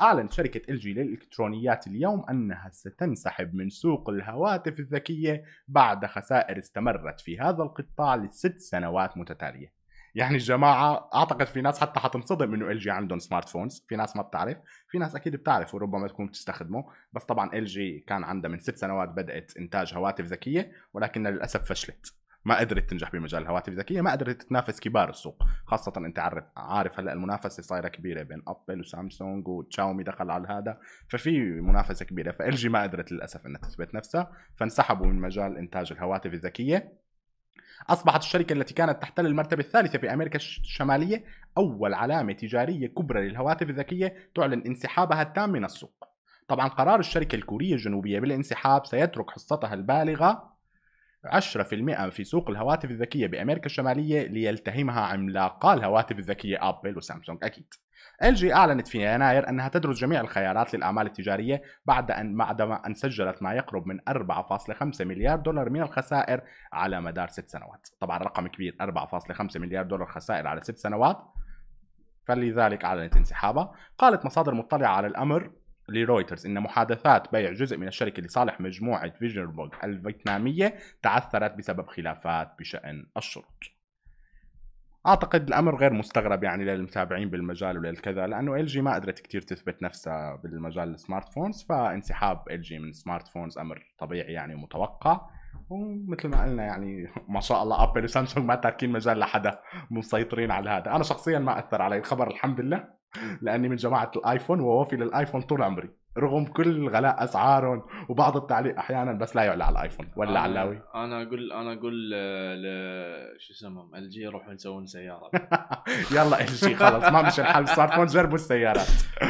أعلنت شركة ال جي للإلكترونيات اليوم أنها ستنسحب من سوق الهواتف الذكية بعد خسائر استمرت في هذا القطاع لست سنوات متتالية يعني الجماعة أعتقد في ناس حتى حتنصدم إنه ال جي عندهم سمارت فونز في ناس ما بتعرف في ناس أكيد بتعرف وربما تكون بتستخدمه بس طبعا ال جي كان عندها من ست سنوات بدأت إنتاج هواتف ذكية ولكنها للأسف فشلت ما قدرت تنجح بمجال الهواتف الذكيه ما قدرت تنافس كبار السوق خاصه انت عارف عارف هلا المنافسه صايره كبيره بين ابل وسامسونج وتشاومي دخل على هذا ففي منافسه كبيره فال جي ما قدرت للاسف انها تثبت نفسها فانسحبوا من مجال انتاج الهواتف الذكيه أصبحت الشركة التي كانت تحتل المرتبة الثالثة في أمريكا الشمالية أول علامة تجارية كبرى للهواتف الذكية تعلن انسحابها التام من السوق طبعا قرار الشركة الكورية الجنوبية بالانسحاب سيترك حصتها البالغة 10% في سوق الهواتف الذكية بأمريكا الشمالية ليلتهمها عملاقا الهواتف الذكية أبل وسامسونج أكيد ال جي أعلنت في يناير أنها تدرس جميع الخيارات للأعمال التجارية بعد أن بعدما أن سجلت ما يقرب من 4.5 مليار دولار من الخسائر على مدار ست سنوات طبعا رقم كبير 4.5 مليار دولار خسائر على ست سنوات فلذلك أعلنت انسحابها قالت مصادر مطلعة على الأمر لرويترز أن محادثات بيع جزء من الشركة لصالح مجموعة فيجنربورغ الفيتنامية تعثرت بسبب خلافات بشأن الشروط اعتقد الامر غير مستغرب يعني للمتابعين بالمجال وللكذا لانه ال جي ما قدرت كثير تثبت نفسها بالمجال السمارت فونز فانسحاب ال جي من سمارت فونز امر طبيعي يعني ومتوقع ومثل ما قلنا يعني ما شاء الله ابل وسامسونج ما تاركين مجال لحدا مسيطرين على هذا انا شخصيا ما اثر علي الخبر الحمد لله لاني من جماعه الايفون ووافي للايفون طول عمري رغم كل غلاء اسعارهم وبعض التعليق احيانا بس لا يعلى على الايفون ولا أنا علاوي انا اقول انا اقول آه، ل... شو اسمهم ال جي يروحوا يسوون سياره يلا ال جي خلص ما مشى الحل صار فون جربوا السيارات